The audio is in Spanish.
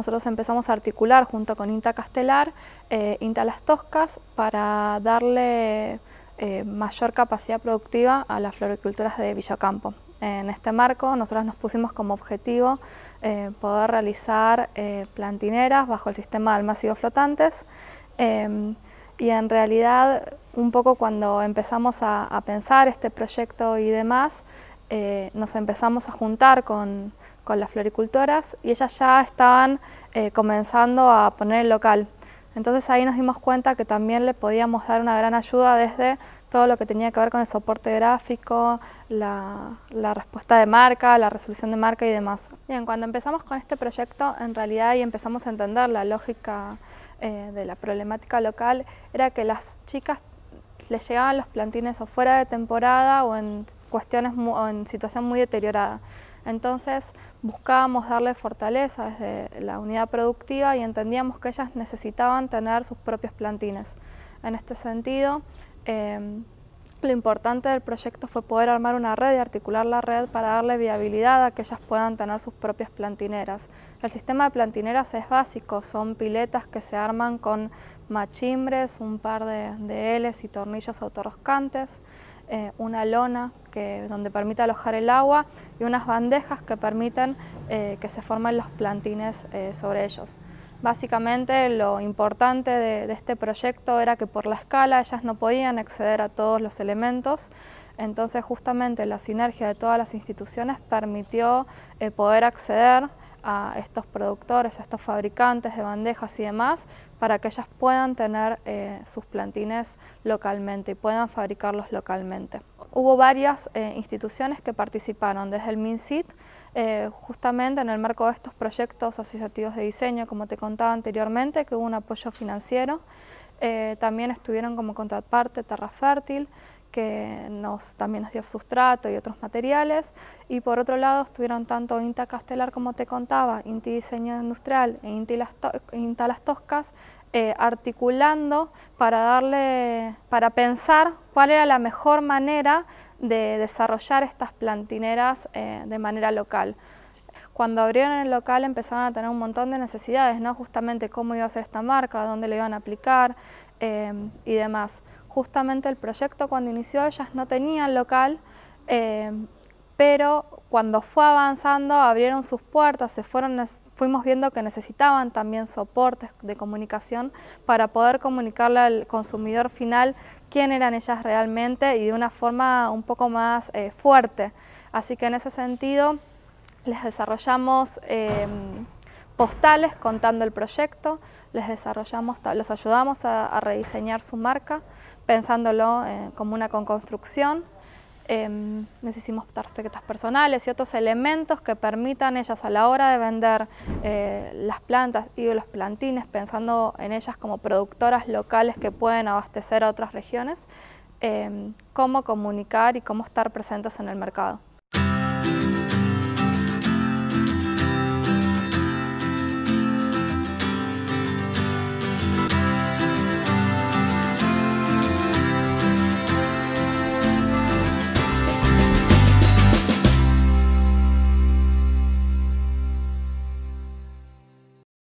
nosotros empezamos a articular junto con INTA Castelar, eh, INTA Las Toscas, para darle eh, mayor capacidad productiva a las floriculturas de Villacampo. En este marco, nosotros nos pusimos como objetivo eh, poder realizar plantineras bajo el sistema de flotantes em, y en realidad un poco cuando empezamos a, pensar este proyecto y demás, nos empezamos a juntar con con las floricultoras y ellas ya estaban eh, comenzando a poner el local. Entonces ahí nos dimos cuenta que también le podíamos dar una gran ayuda desde todo lo que tenía que ver con el soporte gráfico, la, respuesta de marca, la resolución de marca y demás. Bien, cuando empezamos con este proyecto, en realidad y empezamos a entender la lógica eh, de la problemática local, era que las chicas les llegaban los plantines o fuera de temporada o en cuestiones o en situación muy deteriorada. Entonces buscábamos darle fortaleza desde la unidad productiva y entendíamos que ellas necesitaban tener sus propias plantines. En este sentido, em, lo importante del proyecto fue poder armar una red y articular la red para darle viabilidad a que ellas puedan tener sus propias plantineras. El sistema de plantineras es básico, son piletas que se arman con machimbres, un par de, de Ls y tornillos autorroscantes. Eh, una lona donde permite alojar el agua y unas bandejas que permiten eh, que se formen los plantines eh, sobre ellos. Básicamente lo importante de, este proyecto era que por la escala ellas no podían acceder a todos los elementos, entonces justamente la sinergia de todas las instituciones permitió poder acceder a estos productores, a estos fabricantes de bandejas y demás, para que ellas puedan tener eh, sus plantines localmente y puedan fabricarlos localmente. Hubo varias eh, instituciones que participaron, desde el MINSIT, eh, justamente en el marco de estos proyectos asociativos de diseño, como te contaba anteriormente, que hubo un apoyo financiero. también estuvieron como contraparte Terra Fértil, que nos, también nos dio sustrato y otros materiales. Y por otro lado estuvieron tanto INTA Castelar, como te contaba, INTI Diseño Industrial e INTI INTA Las Toscas, eh, articulando para, darle, para pensar cuál era la mejor manera de desarrollar estas plantineras eh, de manera local cuando abrieron el local empezaron a tener un montón de necesidades, ¿no? Justamente cómo iba a ser esta marca, dónde le iban a aplicar eh, y demás. Justamente el proyecto cuando inició ellas no tenían local, eh, pero cuando fue avanzando abrieron sus puertas, se fueron fuimos viendo que necesitaban también soportes de comunicación para poder comunicarle al consumidor final quién eran ellas realmente y de una forma un poco más eh, fuerte. Así que en ese sentido les desarrollamos em, postales contando el proyecto, les desarrollamos, los ayudamos a, rediseñar su marca, pensándolo eh, como una conconstrucción. Eh, em, necesitamos tarjetas personales y otros elementos que permitan ellas a la hora de vender eh, las plantas y los plantines, pensando en ellas como productoras locales que pueden abastecer a otras regiones, em, cómo comunicar y cómo estar presentes en el mercado.